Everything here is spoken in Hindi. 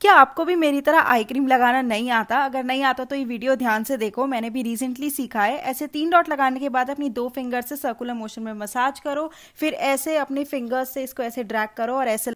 क्या आपको भी मेरी तरह आई क्रीम लगाना नहीं आता अगर नहीं आता तो ये वीडियो ध्यान से देखो मैंने भी रिसेंटली सीखा है ऐसे तीन डॉट लगाने के बाद अपनी दो फिंगर से सर्कुलर मोशन में मसाज करो फिर ऐसे अपने फिंगर्स से इसको ऐसे ड्रैग करो और ऐसे